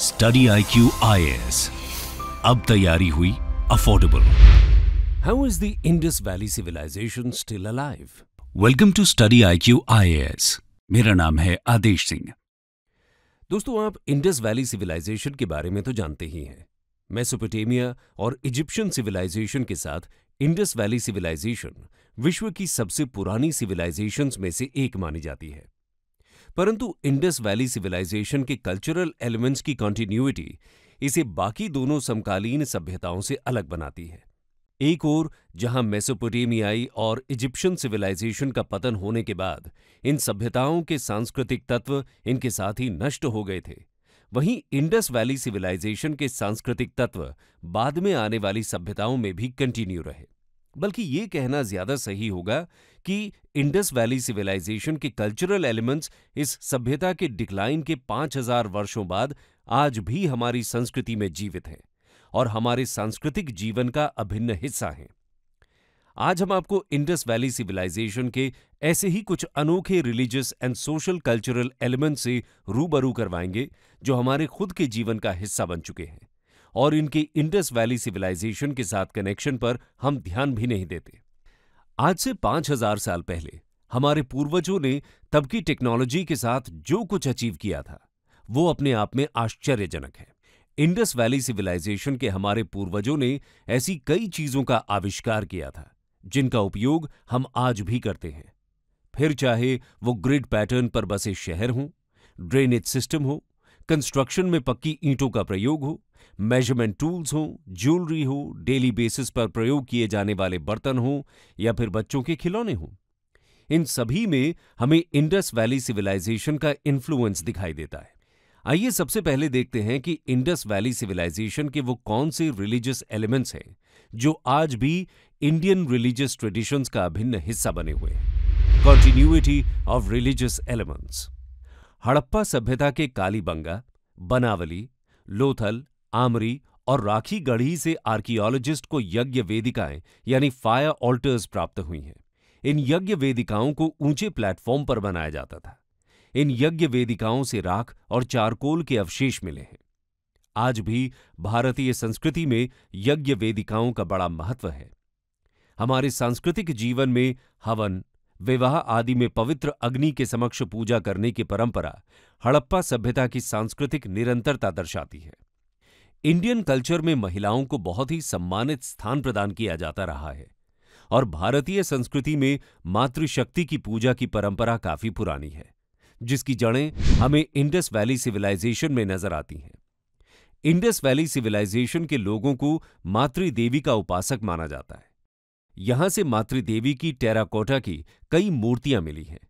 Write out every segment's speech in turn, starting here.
study I Q I S अब तैयारी हुई affordable the Indus valley civilisation still alive welcome to study I Q I S मेरा नाम है आदेश सिंह दोस्तों आप इंडस वैली सिविलाइजेशन के बारे में तो जानते ही हैं मेसोपोटेमिया और इजिप्शियन सिविलाइजेशन के साथ इंडस वैली सिविलाइजेशन विश्व की सबसे पुरानी सिविलाइजेशंस में से एक मानी जाती है परंतु इंडस वैली सिविलाइजेशन के कल्चरल एलिमेंट्स की कॉन्टिन्यूटी इसे बाकी दोनों समकालीन सभ्यताओं से अलग बनाती है एक ओर जहां मेसोपोटेमियाई और इजिप्शियन सिविलाइजेशन का पतन होने के बाद इन सभ्यताओं के सांस्कृतिक तत्व इनके साथ ही नष्ट हो गए थे वहीं इंडस वैली सिविलाइजेशन के सांस्कृतिक तत्व बाद में आने वाली सभ्यताओं में भी कंटिन्यू रहे बल्कि ये कहना ज्यादा सही होगा कि इंडस वैली सिविलाइजेशन के कल्चरल एलिमेंट्स इस सभ्यता के डिक्लाइन के 5000 वर्षों बाद आज भी हमारी संस्कृति में जीवित हैं और हमारे सांस्कृतिक जीवन का अभिन्न हिस्सा हैं आज हम आपको इंडस वैली सिविलाइजेशन के ऐसे ही कुछ अनोखे religious and social cultural element से रूबरू करवाएंगे जो हमारे खुद के जीवन का हिस्सा बन चुके हैं और इनके इंडस वैली सिविलाइजेशन के साथ कनेक्शन पर हम ध्यान भी नहीं देते आज से पांच हजार साल पहले हमारे पूर्वजों ने तब की टेक्नोलॉजी के साथ जो कुछ अचीव किया था वो अपने आप में आश्चर्यजनक है इंडस वैली सिविलाइजेशन के हमारे पूर्वजों ने ऐसी कई चीजों का आविष्कार किया था जिनका उपयोग हम आज भी करते हैं फिर चाहे वो ग्रिड पैटर्न पर बसे शहर हों ड्रेनेज सिस्टम हो कंस्ट्रक्शन में पक्की ईंटों का प्रयोग हो मेजरमेंट टूल्स हों ज्वेलरी हो डेली बेसिस पर प्रयोग किए जाने वाले बर्तन हों या फिर बच्चों के खिलौने हों इन सभी में हमें इंडस वैली सिविलाइजेशन का इन्फ्लुएंस दिखाई देता है आइए सबसे पहले देखते हैं कि इंडस वैली सिविलाइजेशन के वो कौन से रिलीजियस एलिमेंट्स हैं जो आज भी इंडियन रिलीजियस ट्रेडिशंस का अभिन्न हिस्सा बने हुए हैं continuity of religious elements Harappa सभ्यता के कालीबंगा बनावली लोथल आमरी और राखी गढ़ी से आर्कियोलॉजिस्ट को यज्ञ वेदिकाएं यानी फायर ऑल्टर्स प्राप्त हुई हैं इन यज्ञ वेदिकाओं को ऊंचे प्लेटफॉर्म पर बनाया जाता था इन यज्ञ वेदिकाओं से राख और चारकोल के अवशेष मिले हैं आज भी भारतीय संस्कृति में यज्ञ वेदिकाओं का बड़ा महत्व है हमारे सांस्कृतिक जीवन में हवन विवाह आदि में पवित्र अग्नि के समक्ष पूजा करने की परंपरा हड़प्पा सभ्यता की सांस्कृतिक निरंतरता दर्शाती है इंडियन कल्चर में महिलाओं को बहुत ही सम्मानित स्थान प्रदान किया जाता रहा है और भारतीय संस्कृति में मातृशक्ति की पूजा की परंपरा काफी पुरानी है जिसकी जड़ें हमें इंडस वैली सिविलाइजेशन में नजर आती हैं इंडस वैली सिविलाइजेशन के लोगों को मातृदेवी का उपासक माना जाता है यहां से मातृदेवी की टेराकोटा की कई मूर्तियां मिली हैं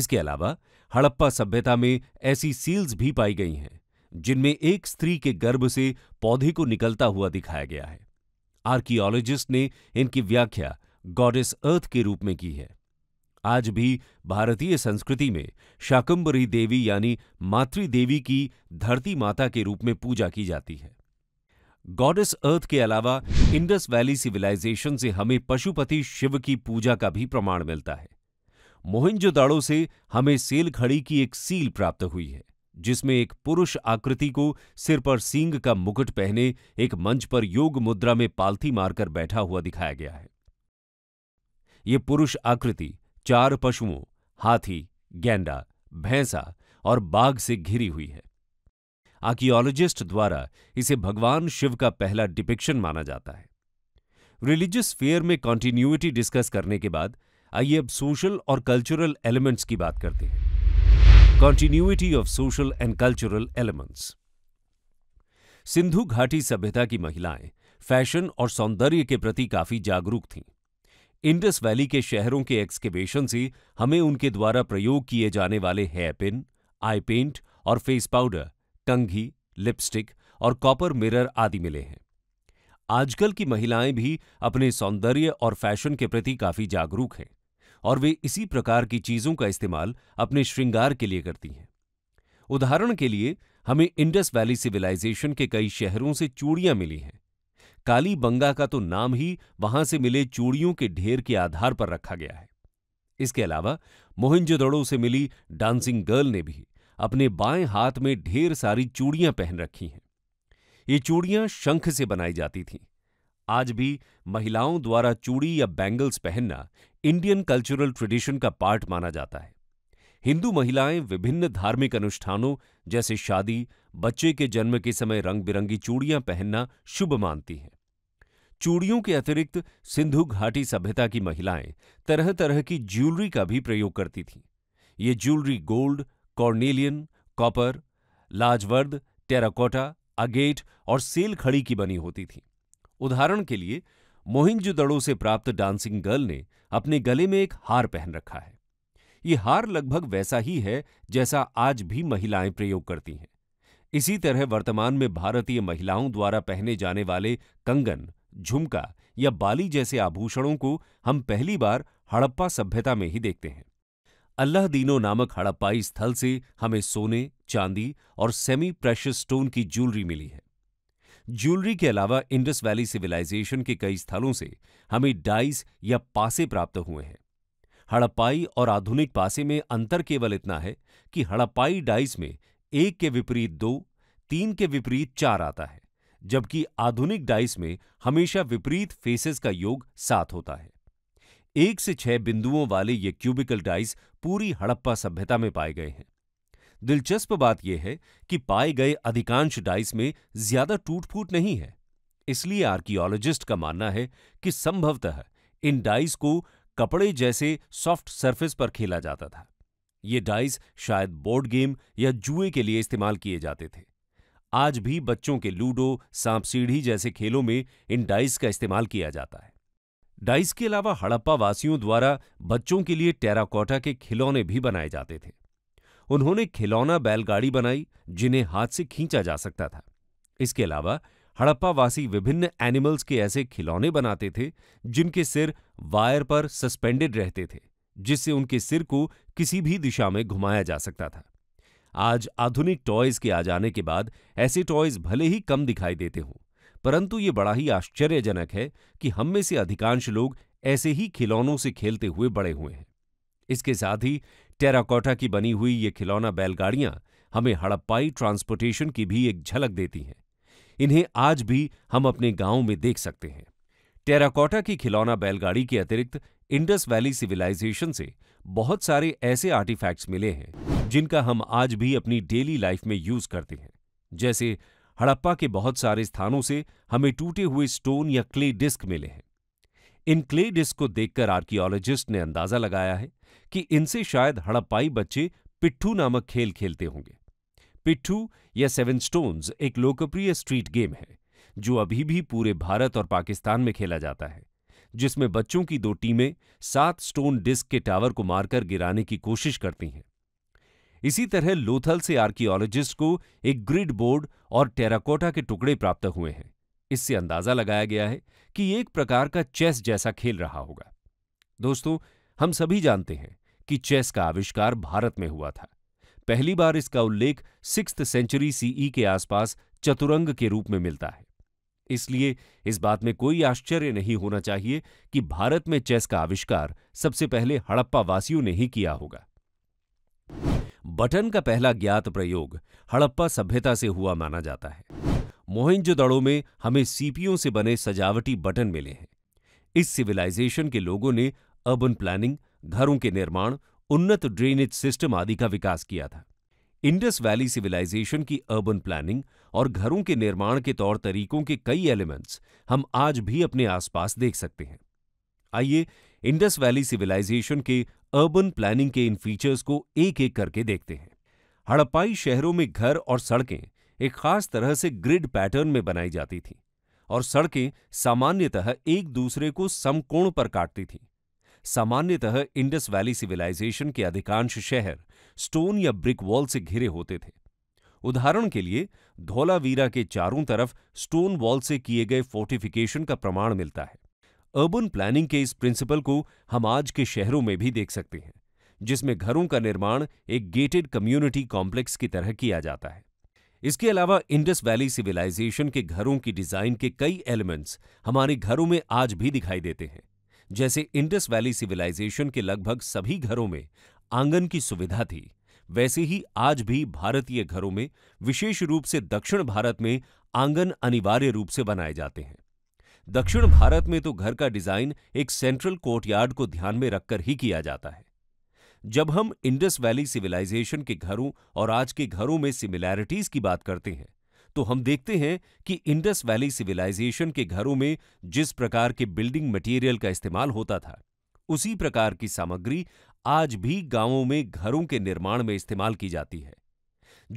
इसके अलावा हड़प्पा सभ्यता में ऐसी सील्स भी पाई गई हैं जिनमें एक स्त्री के गर्भ से पौधे को निकलता हुआ दिखाया गया है आर्कियोलॉजिस्ट ने इनकी व्याख्या गॉडेस अर्थ के रूप में की है आज भी भारतीय संस्कृति में शाकंबरी देवी यानी मातृ देवी की धरती माता के रूप में पूजा की जाती है गॉडेस अर्थ के अलावा इंडस वैली सिविलाइजेशन से हमें पशुपति शिव की पूजा का भी प्रमाण मिलता है मोहिंजोदाड़ो से हमें सेल खड़ी की एक सील प्राप्त हुई है जिसमें एक पुरुष आकृति को सिर पर सींग का मुकुट पहने एक मंच पर योग मुद्रा में पालथी मारकर बैठा हुआ दिखाया गया है ये पुरुष आकृति चार पशुओं हाथी गेंडा भैंसा और बाघ से घिरी हुई है आर्कियोलॉजिस्ट द्वारा इसे भगवान शिव का पहला डिपिक्शन माना जाता है रिलीजियस फेयर में कॉन्टिन्यूटी डिस्कस करने के बाद आइए अब सोशल और कल्चरल एलिमेंट्स की बात करते हैं continuity of social and cultural elements Sindhu घाटी सभ्यता की महिलाएं फैशन और सौंदर्य के प्रति काफी जागरूक थीं इंडस वैली के शहरों के एक्सकेवेशन से हमें उनके द्वारा प्रयोग किए जाने वाले हेयर पिन आई पेंट और फेस पाउडर कंघी लिपस्टिक और कॉपर मिरर आदि मिले हैं आजकल की महिलाएं भी अपने सौंदर्य और फैशन के प्रति काफी जागरूक हैं और वे इसी प्रकार की चीजों का इस्तेमाल अपने श्रृंगार के लिए करती हैं उदाहरण के लिए हमें इंडस वैली सिविलाइजेशन के कई शहरों से चूड़ियां मिली हैं काली बंगा का तो नाम ही वहां से मिले चूड़ियों के ढेर के आधार पर रखा गया है इसके अलावा मोहिंजोदड़ो से मिली डांसिंग गर्ल ने भी अपने बाएं हाथ में ढेर सारी चूड़ियां पहन रखी हैं ये चूड़ियां शंख से बनाई जाती थीं आज भी महिलाओं द्वारा चूड़ी या बैंगल्स पहनना इंडियन कल्चरल ट्रेडिशन का पार्ट माना जाता है हिंदू महिलाएं विभिन्न धार्मिक अनुष्ठानों जैसे शादी बच्चे के जन्म के समय रंग बिरंगी चूड़ियां पहनना शुभ मानती हैं चूड़ियों के अतिरिक्त सिंधु घाटी सभ्यता की महिलाएं तरह तरह की ज्वेलरी का भी प्रयोग करती थीं ये ज्वेलरी गोल्ड कॉर्नेलियन कॉपर लाजवर्द टेराकोटा अगेट और सेल खड़ी की बनी होती थी उदाहरण के लिए मोहिंजुदड़ो से प्राप्त डांसिंग गर्ल ने अपने गले में एक हार पहन रखा है ये हार लगभग वैसा ही है जैसा आज भी महिलाएं प्रयोग करती हैं इसी तरह वर्तमान में भारतीय महिलाओं द्वारा पहने जाने वाले कंगन झुमका या बाली जैसे आभूषणों को हम पहली बार हड़प्पा सभ्यता में ही देखते हैं अल्लाह दीनो नामक हड़प्पाई स्थल से हमें सोने चांदी और सेमी प्रेशस स्टोन की ज्वेलरी मिली है ज्वेलरी के अलावा इंडस वैली सिविलाइजेशन के कई स्थलों से हमें डाइस या पासे प्राप्त हुए हैं हड़प्पाई और आधुनिक पासे में अंतर केवल इतना है कि हड़प्पाई डाइस में एक के विपरीत दो तीन के विपरीत चार आता है जबकि आधुनिक डाइस में हमेशा विपरीत फेसेस का योग सात होता है एक से छह बिंदुओं वाले ये क्यूबिकल डाइस पूरी हड़प्पा सभ्यता में पाए गए हैं दिलचस्प बात यह है कि पाए गए अधिकांश डाइस में ज्यादा टूट फूट नहीं है इसलिए आर्कियोलॉजिस्ट का मानना है कि संभवतः इन डाइस को कपड़े जैसे सॉफ्ट सरफेस पर खेला जाता था ये डाइस शायद बोर्ड गेम या जुए के लिए इस्तेमाल किए जाते थे आज भी बच्चों के लूडो सांप सीढ़ी जैसे खेलों में इन डाइस का इस्तेमाल किया जाता है डाइस के अलावा हड़प्पा वासियों द्वारा बच्चों के लिए टेराकोटा के खिलौने भी बनाए जाते थे उन्होंने खिलौना बैलगाड़ी बनाई जिन्हें हाथ से खींचा जा सकता था इसके अलावा हड़प्पावासी विभिन्न एनिमल्स के ऐसे खिलौने बनाते थे जिनके सिर वायर पर सस्पेंडेड रहते थे जिससे उनके सिर को किसी भी दिशा में घुमाया जा सकता था आज आधुनिक टॉयज के आ जाने के बाद ऐसे टॉयज भले ही कम दिखाई देते हों परंतु ये बड़ा ही आश्चर्यजनक है कि हम में से अधिकांश लोग ऐसे ही खिलौनों से खेलते हुए बड़े हुए हैं इसके साथ ही टेराकोटा की बनी हुई ये खिलौना बैलगाड़ियां हमें हड़प्पाई ट्रांसपोर्टेशन की भी एक झलक देती हैं इन्हें आज भी हम अपने गांव में देख सकते हैं टेराकोटा की खिलौना बैलगाड़ी के अतिरिक्त इंडस वैली सिविलाइजेशन से बहुत सारे ऐसे आर्टिफैक्ट्स मिले हैं जिनका हम आज भी अपनी डेली लाइफ में यूज करते हैं जैसे हड़प्पा के बहुत सारे स्थानों से हमें टूटे हुए स्टोन या क्ले डिस्क मिले हैं इन क्ले डिस्क को देखकर आर्कियोलॉजिस्ट ने अंदाजा लगाया है कि इनसे शायद हड़प्पाई बच्चे पिट्ठू नामक खेल खेलते होंगे पिट्ठू या सेवन स्टोन्स एक लोकप्रिय स्ट्रीट गेम है जो अभी भी पूरे भारत और पाकिस्तान में खेला जाता है जिसमें बच्चों की दो टीमें सात स्टोन डिस्क के टावर को मारकर गिराने की कोशिश करती हैं इसी तरह लोथल से आर्कियोलॉजिस्ट को एक ग्रिड बोर्ड और टेराकोटा के टुकड़े प्राप्त हुए हैं इससे अंदाजा लगाया गया है कि एक प्रकार का चेस जैसा खेल रहा होगा दोस्तों हम सभी जानते हैं कि चेस का आविष्कार भारत में हुआ था पहली बार इसका उल्लेख सिक्स सेंचुरी सीई e के आसपास चतुरंग के रूप में मिलता है इसलिए इस बात में कोई आश्चर्य नहीं होना चाहिए कि भारत में चेस का आविष्कार सबसे पहले हड़प्पा वासियों ने ही किया होगा बटन का पहला ज्ञात प्रयोग हड़प्पा सभ्यता से हुआ माना जाता है मोहिंजोदड़ो में हमें सीपियों से बने सजावटी बटन मिले हैं इस सिविलाइजेशन के लोगों ने अर्बन प्लानिंग घरों के निर्माण उन्नत ड्रेनेज सिस्टम आदि का विकास किया था इंडस वैली सिविलाइजेशन की अर्बन प्लानिंग और घरों के निर्माण के तौर तरीकों के कई एलिमेंट्स हम आज भी अपने आसपास देख सकते हैं आइए इंडस वैली सिविलाइजेशन के अर्बन प्लानिंग के इन फीचर्स को एक एक करके देखते हैं हड़प्पाई शहरों में घर और सड़कें एक खास तरह से ग्रिड पैटर्न में बनाई जाती थीं और सड़कें सामान्यतः एक दूसरे को समकोण पर काटती थीं सामान्यतः इंडस वैली सिविलाइजेशन के अधिकांश शहर स्टोन या ब्रिक वॉल से घिरे होते थे उदाहरण के लिए धौलावीरा के चारों तरफ स्टोन वॉल से किए गए फोर्टिफिकेशन का प्रमाण मिलता है अर्बन प्लानिंग के इस प्रिंसिपल को हम आज के शहरों में भी देख सकते हैं जिसमें घरों का निर्माण एक गेटेड कम्युनिटी कॉम्प्लेक्स की तरह किया जाता है इसके अलावा इंडस वैली सिविलाइजेशन के घरों की डिजाइन के कई एलिमेंट्स हमारे घरों में आज भी दिखाई देते हैं जैसे इंडस वैली सिविलाइजेशन के लगभग सभी घरों में आंगन की सुविधा थी वैसे ही आज भी भारतीय घरों में विशेष रूप से दक्षिण भारत में आंगन अनिवार्य रूप से बनाए जाते हैं दक्षिण भारत में तो घर का डिजाइन एक सेंट्रल कोर्टयार्ड को ध्यान में रखकर ही किया जाता है जब हम इंडस वैली सिविलाइजेशन के घरों और आज के घरों में सिमिलैरिटीज की बात करते हैं तो हम देखते हैं कि इंडस वैली सिविलाइजेशन के घरों में जिस प्रकार के बिल्डिंग मटेरियल का इस्तेमाल होता था उसी प्रकार की सामग्री आज भी गांवों में घरों के निर्माण में इस्तेमाल की जाती है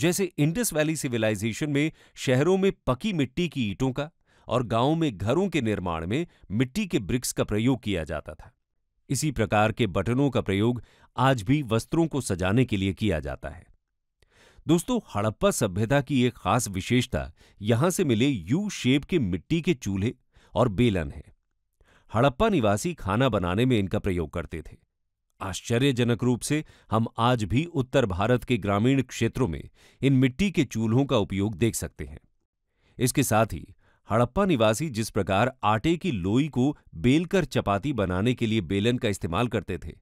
जैसे इंडस वैली सिविलाइजेशन में शहरों में पकी मिट्टी की ईंटों का और गांवों में घरों के निर्माण में मिट्टी के ब्रिक्स का प्रयोग किया जाता था इसी प्रकार के बटनों का प्रयोग आज भी वस्त्रों को सजाने के लिए किया जाता है दोस्तों हड़प्पा सभ्यता की एक खास विशेषता यहां से मिले यू शेप के मिट्टी के चूल्हे और बेलन है हड़प्पा निवासी खाना बनाने में इनका प्रयोग करते थे आश्चर्यजनक रूप से हम आज भी उत्तर भारत के ग्रामीण क्षेत्रों में इन मिट्टी के चूल्हों का उपयोग देख सकते हैं इसके साथ ही हड़प्पा निवासी जिस प्रकार आटे की लोई को बेलकर चपाती बनाने के लिए बेलन का इस्तेमाल करते थे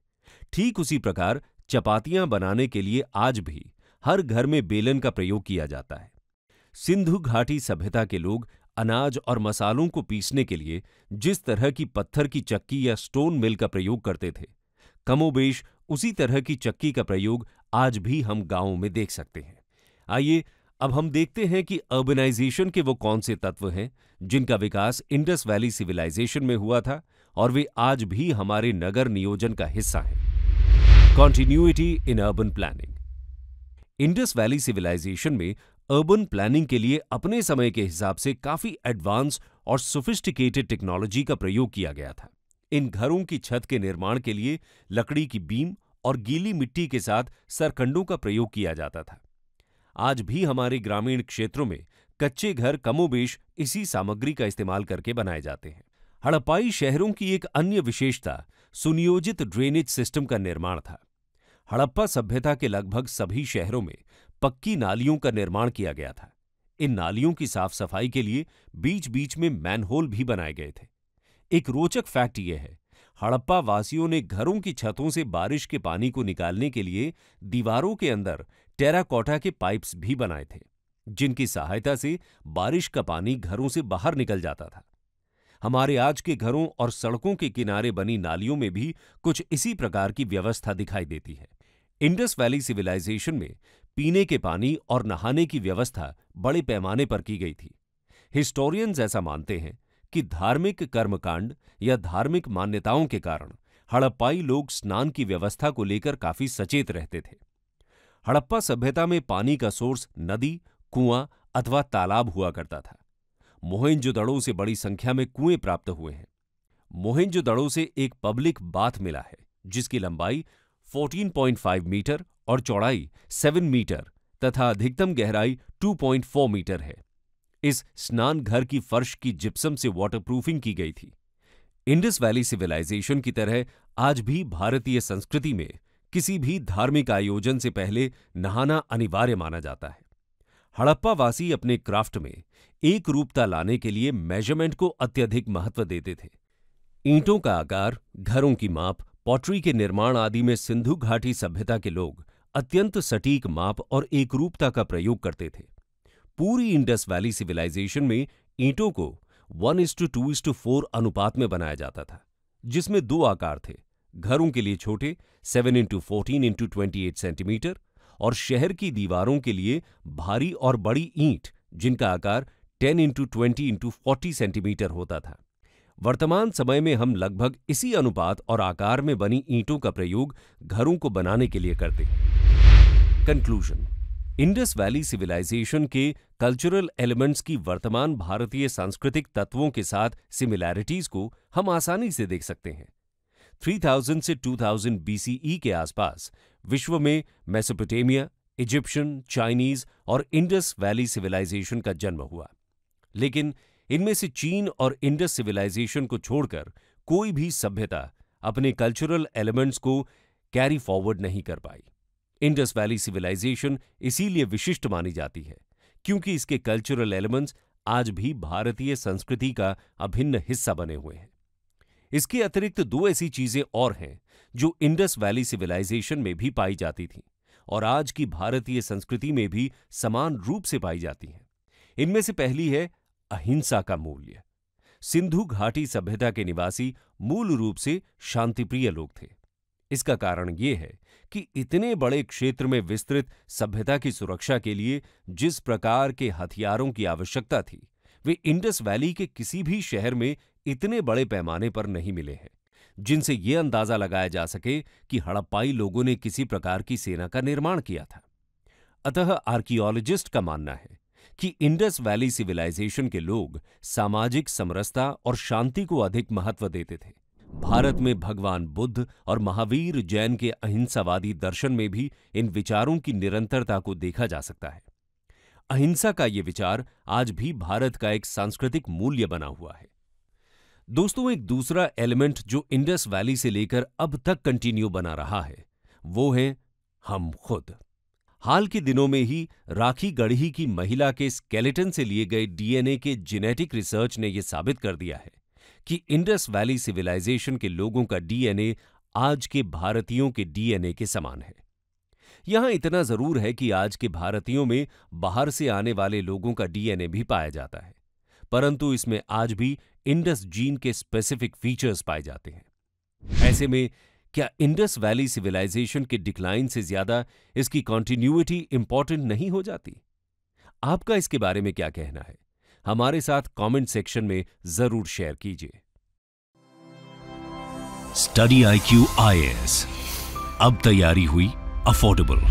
ठीक उसी प्रकार चपातियां बनाने के लिए आज भी हर घर में बेलन का प्रयोग किया जाता है सिंधु घाटी सभ्यता के लोग अनाज और मसालों को पीसने के लिए जिस तरह की पत्थर की चक्की या स्टोन मिल का प्रयोग करते थे कमोबेश उसी तरह की चक्की का प्रयोग आज भी हम गांवों में देख सकते हैं आइए अब हम देखते हैं कि अर्बनाइजेशन के वो कौन से तत्व हैं जिनका विकास इंडस वैली सिविलाइजेशन में हुआ था और वे आज भी हमारे नगर नियोजन का हिस्सा हैं continuity in urban planning Indus valley civilization में अर्बन प्लानिंग के लिए अपने समय के हिसाब से काफी एडवांस और सोफिस्टिकेटेड टेक्नोलॉजी का प्रयोग किया गया था इन घरों की छत के निर्माण के लिए लकड़ी की बीम और गीली मिट्टी के साथ सरकंडों का प्रयोग किया जाता था आज भी हमारे ग्रामीण क्षेत्रों में कच्चे घर कमोबेश इसी सामग्री का इस्तेमाल करके बनाए जाते हैं हड़पाई शहरों की एक अन्य विशेषता सुनियोजित ड्रेनेज सिस्टम का निर्माण था हड़प्पा सभ्यता के लगभग सभी शहरों में पक्की नालियों का निर्माण किया गया था इन नालियों की साफ सफाई के लिए बीच बीच में मैनहोल भी बनाए गए थे एक रोचक फैक्ट यह है हड़प्पा वासियों ने घरों की छतों से बारिश के पानी को निकालने के लिए दीवारों के अंदर टेराकोटा के पाइप्स भी बनाए थे जिनकी सहायता से बारिश का पानी घरों से बाहर निकल जाता था हमारे आज के घरों और सड़कों के किनारे बनी नालियों में भी कुछ इसी प्रकार की व्यवस्था दिखाई देती है इंडस वैली सिविलाइजेशन में पीने के पानी और नहाने की व्यवस्था बड़े पैमाने पर की गई थी हिस्टोरियंस ऐसा मानते हैं कि धार्मिक कर्मकांड या धार्मिक मान्यताओं के कारण हड़प्पाई लोग स्नान की व्यवस्था को लेकर काफी सचेत रहते थे हड़प्पा सभ्यता में पानी का सोर्स नदी कुआं अथवा तालाब हुआ करता था मोहनजोदड़ो से बड़ी संख्या में कुएं प्राप्त हुए हैं मोहनजोदड़ो से एक पब्लिक बाथ मिला है जिसकी लंबाई 14.5 मीटर और चौड़ाई 7 मीटर तथा अधिकतम गहराई 2.4 मीटर है इस स्नान घर की फर्श की जिप्सम से वाटरप्रूफिंग की गई थी इंडस वैली सिविलाइजेशन की तरह आज भी भारतीय संस्कृति में किसी भी धार्मिक आयोजन से पहले नहाना अनिवार्य माना जाता है हड़प्पावासी अपने क्राफ्ट में एक रूपता लाने के लिए मेजरमेंट को अत्यधिक महत्व देते थे ईंटों का आकार घरों की माप पॉटरी के निर्माण आदि में सिंधु घाटी सभ्यता के लोग अत्यंत सटीक माप और एकरूपता का प्रयोग करते थे पूरी इंडस वैली सिविलाइजेशन में ईंटों को one is to two is to four अनुपात में बनाया जाता था जिसमें दो आकार थे घरों के लिए छोटे seven into fourteen into twenty eight centimetre और शहर की दीवारों के लिए भारी और बड़ी ईंट जिनका आकार ten into twenty into forty centimetre होता था वर्तमान समय में हम लगभग इसी अनुपात और आकार में बनी ईंटों का प्रयोग घरों को बनाने के लिए करते हैं कंक्लूजन इंडस वैली सिविलाइजेशन के कल्चरल एलिमेंट्स की वर्तमान भारतीय सांस्कृतिक तत्वों के साथ सिमिलैरिटीज को हम आसानी से देख सकते हैं 3000 से 2000 बीसीई e के आसपास विश्व में मेसोपोटेमिया इजिप्शियन चाइनीज और इंडस वैली सिविलाइजेशन का जन्म हुआ लेकिन इनमें से चीन और इंडस सिविलाइजेशन को छोड़कर कोई भी सभ्यता अपने कल्चरल एलिमेंट्स को कैरी फॉरवर्ड नहीं कर पाई इंडस वैली सिविलाइजेशन इसीलिए विशिष्ट मानी जाती है क्योंकि इसके कल्चरल एलिमेंट्स आज भी भारतीय संस्कृति का अभिन्न हिस्सा बने हुए हैं इसके अतिरिक्त दो ऐसी चीजें और हैं जो इंडस वैली सिविलाइजेशन में भी पाई जाती थीं और आज की भारतीय संस्कृति में भी समान रूप से पाई जाती हैं इनमें से पहली है अहिंसा का मूल्य सिंधु घाटी सभ्यता के निवासी मूल रूप से शांतिप्रिय लोग थे इसका कारण यह है कि इतने बड़े क्षेत्र में विस्तृत सभ्यता की सुरक्षा के लिए जिस प्रकार के हथियारों की आवश्यकता थी वे इंडस वैली के किसी भी शहर में इतने बड़े पैमाने पर नहीं मिले हैं जिनसे ये अंदाजा लगाया जा सके कि हड़प्पाई लोगों ने किसी प्रकार की सेना का निर्माण किया था अतः आर्कियोलॉजिस्ट का मानना है कि इंडस वैली सिविलाइजेशन के लोग सामाजिक समरसता और शांति को अधिक महत्व देते थे भारत में भगवान बुद्ध और महावीर जैन के अहिंसावादी दर्शन में भी इन विचारों की निरंतरता को देखा जा सकता है अहिंसा का ये विचार आज भी भारत का एक सांस्कृतिक मूल्य बना हुआ है दोस्तों एक दूसरा एलिमेंट जो इंडस वैली से लेकर अब तक कंटिन्यू बना रहा है वो है हम खुद हाल के दिनों में ही राखी गढ़ी की महिला के स्केलेटन से लिए गए डीएनए के जेनेटिक रिसर्च ने यह साबित कर दिया है कि इंडस वैली सिविलाइजेशन के लोगों का डीएनए आज के भारतीयों के डीएनए के समान है यहां इतना जरूर है कि आज के भारतीयों में बाहर से आने वाले लोगों का डीएनए भी पाया जाता है परंतु इसमें आज भी इंडस जीन के स्पेसिफिक फीचर्स पाए जाते हैं ऐसे में क्या इंडस वैली सिविलाइजेशन के डिक्लाइन से ज्यादा इसकी कॉन्टिन्यूटी इंपॉर्टेंट नहीं हो जाती आपका इसके बारे में क्या कहना है हमारे साथ कमेंट सेक्शन में जरूर शेयर कीजिए स्टडी आई क्यू आई अब तैयारी हुई अफोर्डेबल